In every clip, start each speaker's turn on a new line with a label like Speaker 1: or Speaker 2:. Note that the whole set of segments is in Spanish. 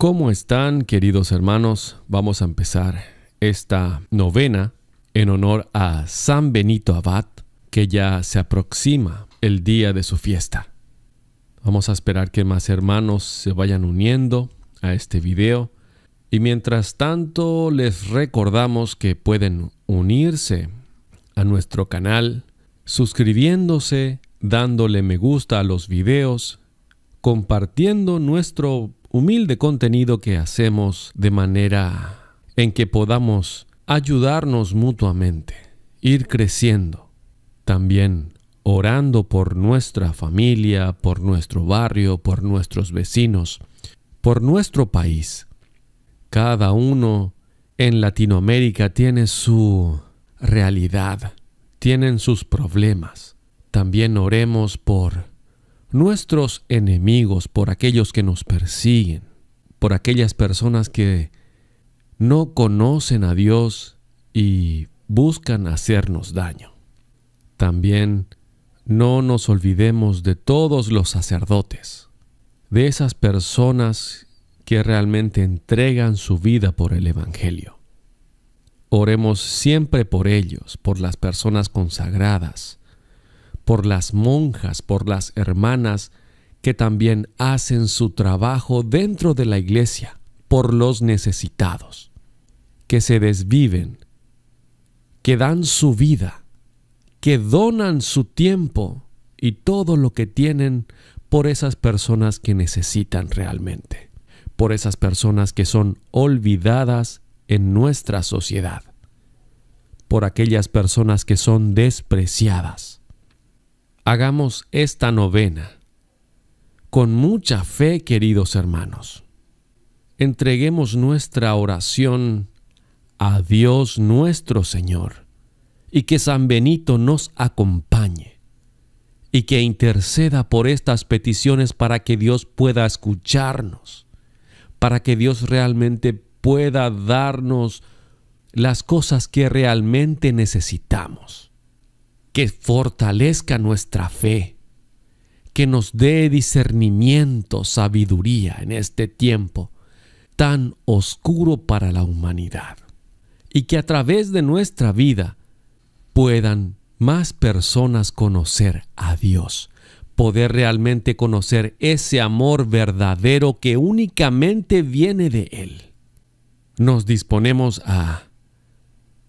Speaker 1: ¿Cómo están, queridos hermanos? Vamos a empezar esta novena en honor a San Benito Abad, que ya se aproxima el día de su fiesta. Vamos a esperar que más hermanos se vayan uniendo a este video y mientras tanto les recordamos que pueden unirse a nuestro canal suscribiéndose, dándole me gusta a los videos, compartiendo nuestro humilde contenido que hacemos de manera en que podamos ayudarnos mutuamente, ir creciendo, también orando por nuestra familia, por nuestro barrio, por nuestros vecinos, por nuestro país. Cada uno en Latinoamérica tiene su realidad, tienen sus problemas. También oremos por nuestros enemigos, por aquellos que nos persiguen, por aquellas personas que no conocen a Dios y buscan hacernos daño. También no nos olvidemos de todos los sacerdotes, de esas personas que realmente entregan su vida por el Evangelio. Oremos siempre por ellos, por las personas consagradas, por las monjas, por las hermanas que también hacen su trabajo dentro de la iglesia, por los necesitados, que se desviven, que dan su vida, que donan su tiempo y todo lo que tienen por esas personas que necesitan realmente, por esas personas que son olvidadas en nuestra sociedad, por aquellas personas que son despreciadas hagamos esta novena con mucha fe, queridos hermanos. Entreguemos nuestra oración a Dios nuestro Señor y que San Benito nos acompañe y que interceda por estas peticiones para que Dios pueda escucharnos, para que Dios realmente pueda darnos las cosas que realmente necesitamos que fortalezca nuestra fe, que nos dé discernimiento, sabiduría en este tiempo tan oscuro para la humanidad, y que a través de nuestra vida puedan más personas conocer a Dios, poder realmente conocer ese amor verdadero que únicamente viene de Él. Nos disponemos a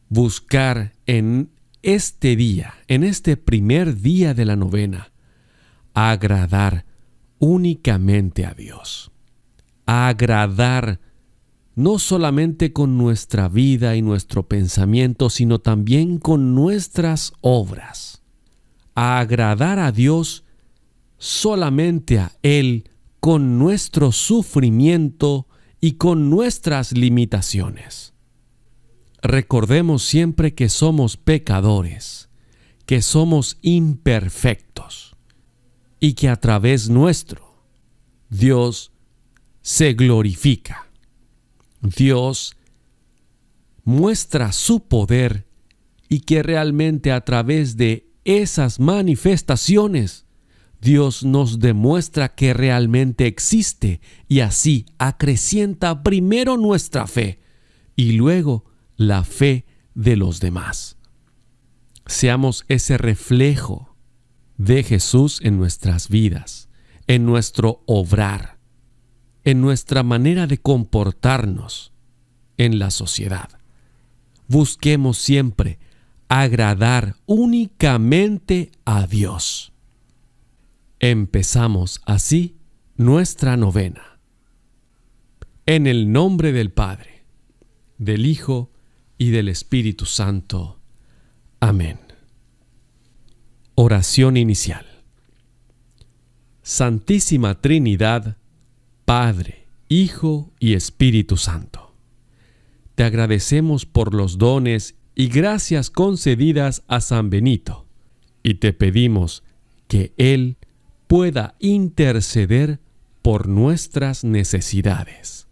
Speaker 1: buscar en este día, en este primer día de la novena, agradar únicamente a Dios. Agradar no solamente con nuestra vida y nuestro pensamiento, sino también con nuestras obras. agradar a Dios solamente a Él con nuestro sufrimiento y con nuestras limitaciones recordemos siempre que somos pecadores, que somos imperfectos y que a través nuestro Dios se glorifica. Dios muestra su poder y que realmente a través de esas manifestaciones Dios nos demuestra que realmente existe y así acrecienta primero nuestra fe y luego la fe de los demás. Seamos ese reflejo de Jesús en nuestras vidas, en nuestro obrar, en nuestra manera de comportarnos en la sociedad. Busquemos siempre agradar únicamente a Dios. Empezamos así nuestra novena. En el nombre del Padre, del Hijo y del Espíritu Santo. Amén. Oración inicial. Santísima Trinidad, Padre, Hijo y Espíritu Santo. Te agradecemos por los dones y gracias concedidas a San Benito, y te pedimos que Él pueda interceder por nuestras necesidades.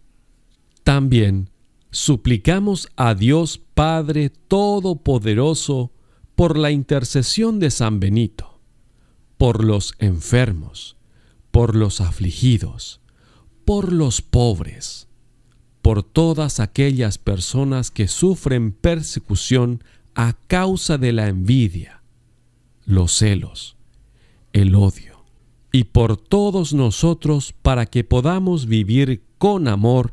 Speaker 1: También suplicamos a Dios Padre Todopoderoso por la intercesión de San Benito, por los enfermos, por los afligidos, por los pobres, por todas aquellas personas que sufren persecución a causa de la envidia, los celos, el odio, y por todos nosotros para que podamos vivir con amor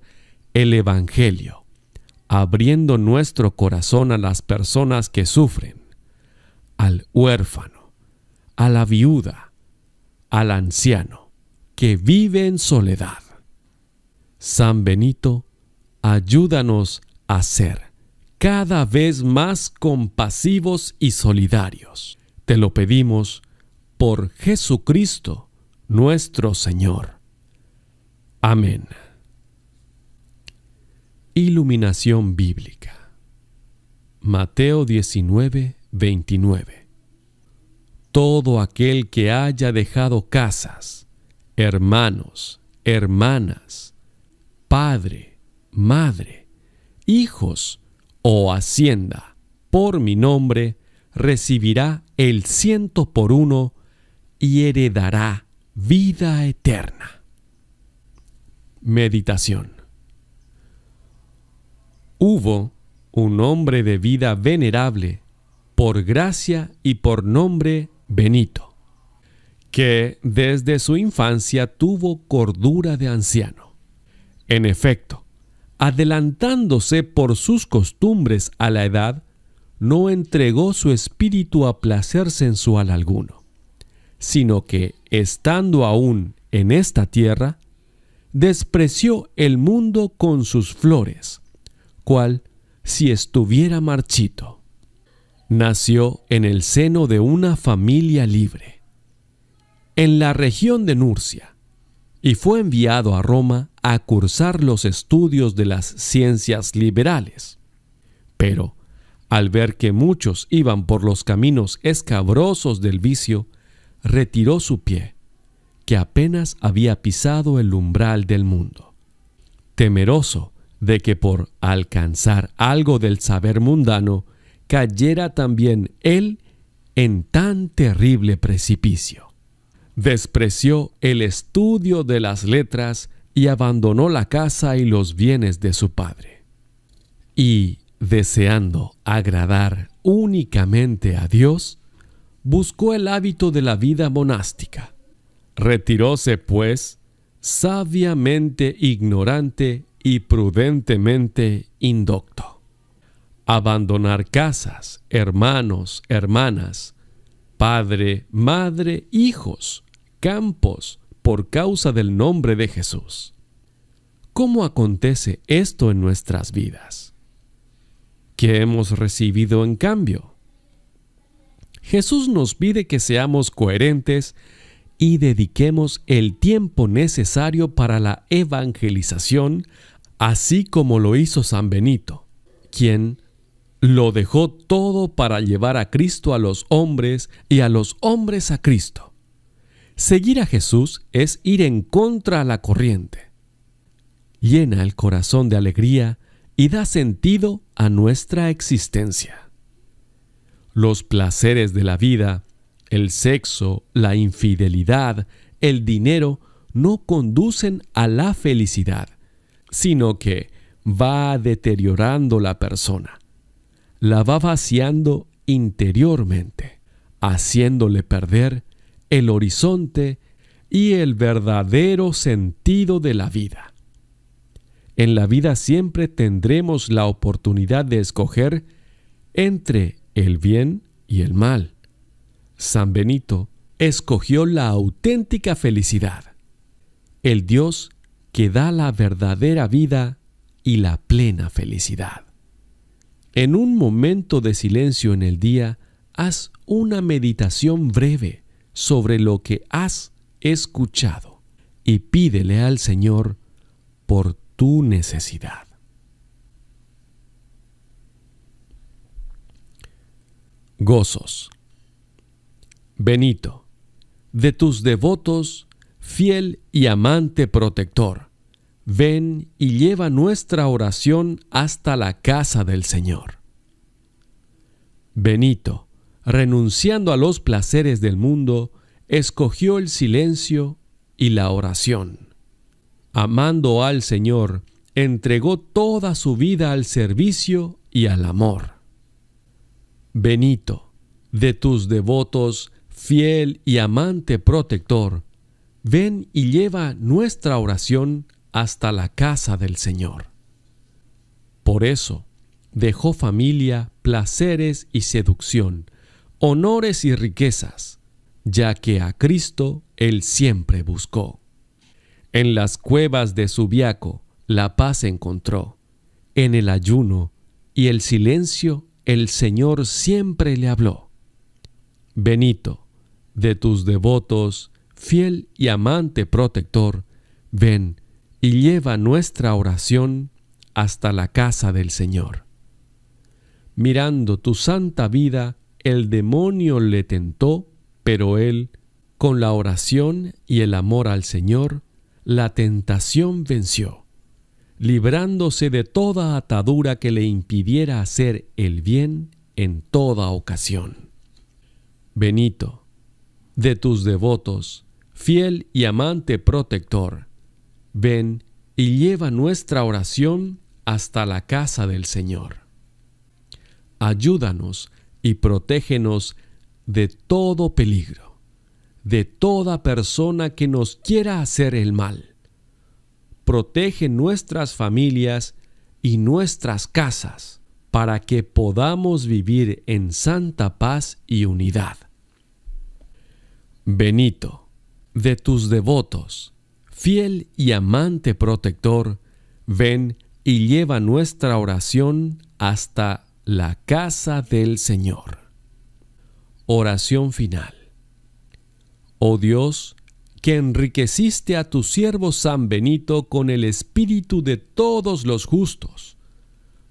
Speaker 1: el Evangelio abriendo nuestro corazón a las personas que sufren, al huérfano, a la viuda, al anciano, que vive en soledad. San Benito, ayúdanos a ser cada vez más compasivos y solidarios. Te lo pedimos por Jesucristo nuestro Señor. Amén. Iluminación Bíblica. Mateo 19, 29. Todo aquel que haya dejado casas, hermanos, hermanas, padre, madre, hijos o hacienda, por mi nombre, recibirá el ciento por uno y heredará vida eterna. Meditación Hubo un hombre de vida venerable, por gracia y por nombre Benito, que desde su infancia tuvo cordura de anciano. En efecto, adelantándose por sus costumbres a la edad, no entregó su espíritu a placer sensual alguno, sino que, estando aún en esta tierra, despreció el mundo con sus flores cual si estuviera marchito. Nació en el seno de una familia libre, en la región de Nurcia, y fue enviado a Roma a cursar los estudios de las ciencias liberales. Pero, al ver que muchos iban por los caminos escabrosos del vicio, retiró su pie, que apenas había pisado el umbral del mundo. Temeroso de que por alcanzar algo del saber mundano, cayera también él en tan terrible precipicio. Despreció el estudio de las letras y abandonó la casa y los bienes de su padre. Y, deseando agradar únicamente a Dios, buscó el hábito de la vida monástica. Retiróse, pues, sabiamente ignorante y prudentemente indocto. Abandonar casas, hermanos, hermanas, padre, madre, hijos, campos, por causa del nombre de Jesús. ¿Cómo acontece esto en nuestras vidas? ¿Qué hemos recibido en cambio? Jesús nos pide que seamos coherentes y dediquemos el tiempo necesario para la evangelización, así como lo hizo San Benito, quien lo dejó todo para llevar a Cristo a los hombres y a los hombres a Cristo. Seguir a Jesús es ir en contra la corriente. Llena el corazón de alegría y da sentido a nuestra existencia. Los placeres de la vida el sexo, la infidelidad, el dinero no conducen a la felicidad, sino que va deteriorando la persona. La va vaciando interiormente, haciéndole perder el horizonte y el verdadero sentido de la vida. En la vida siempre tendremos la oportunidad de escoger entre el bien y el mal, San Benito escogió la auténtica felicidad, el Dios que da la verdadera vida y la plena felicidad. En un momento de silencio en el día, haz una meditación breve sobre lo que has escuchado y pídele al Señor por tu necesidad. Gozos Benito, de tus devotos, fiel y amante protector, ven y lleva nuestra oración hasta la casa del Señor. Benito, renunciando a los placeres del mundo, escogió el silencio y la oración. Amando al Señor, entregó toda su vida al servicio y al amor. Benito, de tus devotos, fiel y amante protector, ven y lleva nuestra oración hasta la casa del Señor. Por eso, dejó familia, placeres y seducción, honores y riquezas, ya que a Cristo él siempre buscó. En las cuevas de Subiaco la paz encontró, en el ayuno y el silencio el Señor siempre le habló. Benito, de tus devotos, fiel y amante protector, ven y lleva nuestra oración hasta la casa del Señor. Mirando tu santa vida, el demonio le tentó, pero él, con la oración y el amor al Señor, la tentación venció, librándose de toda atadura que le impidiera hacer el bien en toda ocasión. Benito, de tus devotos, fiel y amante protector. Ven y lleva nuestra oración hasta la casa del Señor. Ayúdanos y protégenos de todo peligro, de toda persona que nos quiera hacer el mal. Protege nuestras familias y nuestras casas para que podamos vivir en santa paz y unidad. Benito, de tus devotos, fiel y amante protector, ven y lleva nuestra oración hasta la casa del Señor. Oración final. Oh Dios, que enriqueciste a tu siervo San Benito con el espíritu de todos los justos,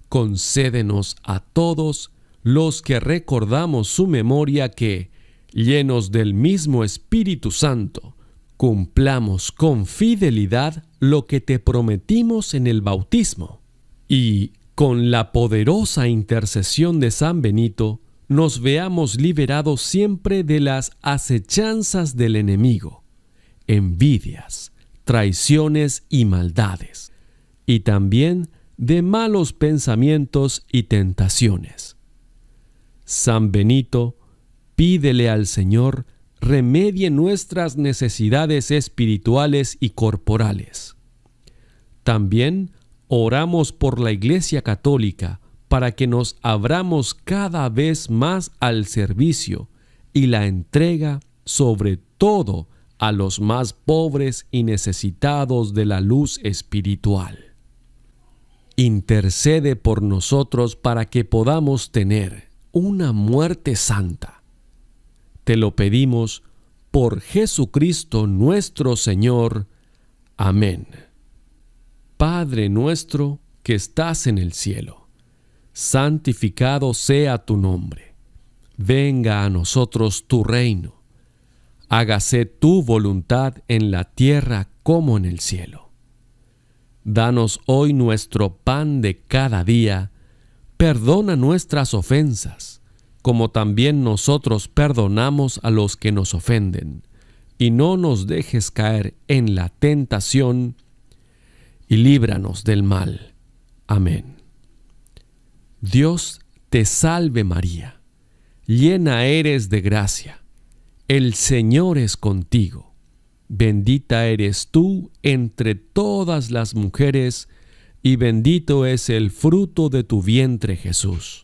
Speaker 1: concédenos a todos los que recordamos su memoria que, llenos del mismo Espíritu Santo, cumplamos con fidelidad lo que te prometimos en el bautismo. Y, con la poderosa intercesión de San Benito, nos veamos liberados siempre de las acechanzas del enemigo, envidias, traiciones y maldades, y también de malos pensamientos y tentaciones. San Benito Pídele al Señor remedie nuestras necesidades espirituales y corporales. También oramos por la Iglesia Católica para que nos abramos cada vez más al servicio y la entrega sobre todo a los más pobres y necesitados de la luz espiritual. Intercede por nosotros para que podamos tener una muerte santa te lo pedimos por Jesucristo nuestro Señor. Amén. Padre nuestro que estás en el cielo, santificado sea tu nombre. Venga a nosotros tu reino. Hágase tu voluntad en la tierra como en el cielo. Danos hoy nuestro pan de cada día. Perdona nuestras ofensas como también nosotros perdonamos a los que nos ofenden. Y no nos dejes caer en la tentación, y líbranos del mal. Amén. Dios te salve María, llena eres de gracia, el Señor es contigo, bendita eres tú entre todas las mujeres, y bendito es el fruto de tu vientre Jesús.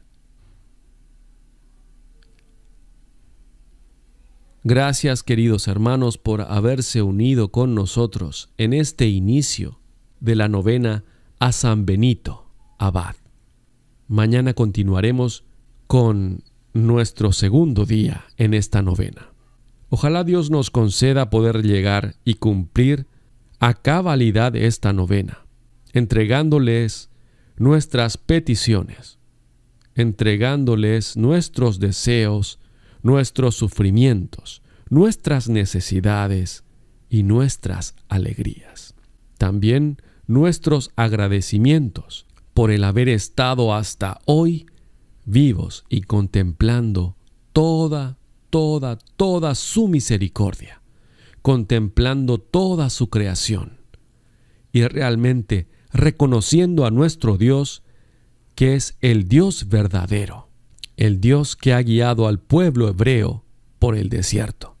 Speaker 1: Gracias queridos hermanos por haberse unido con nosotros en este inicio de la novena a San Benito Abad. Mañana continuaremos con nuestro segundo día en esta novena. Ojalá Dios nos conceda poder llegar y cumplir a cabalidad esta novena, entregándoles nuestras peticiones, entregándoles nuestros deseos, nuestros sufrimientos, nuestras necesidades y nuestras alegrías. También nuestros agradecimientos por el haber estado hasta hoy vivos y contemplando toda, toda, toda su misericordia, contemplando toda su creación y realmente reconociendo a nuestro Dios que es el Dios verdadero el Dios que ha guiado al pueblo hebreo por el desierto,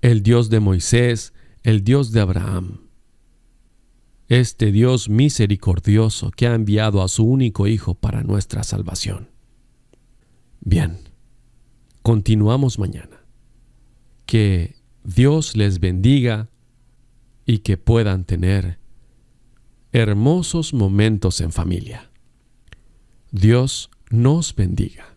Speaker 1: el Dios de Moisés, el Dios de Abraham. Este Dios misericordioso que ha enviado a su único Hijo para nuestra salvación. Bien, continuamos mañana. Que Dios les bendiga y que puedan tener hermosos momentos en familia. Dios nos bendiga.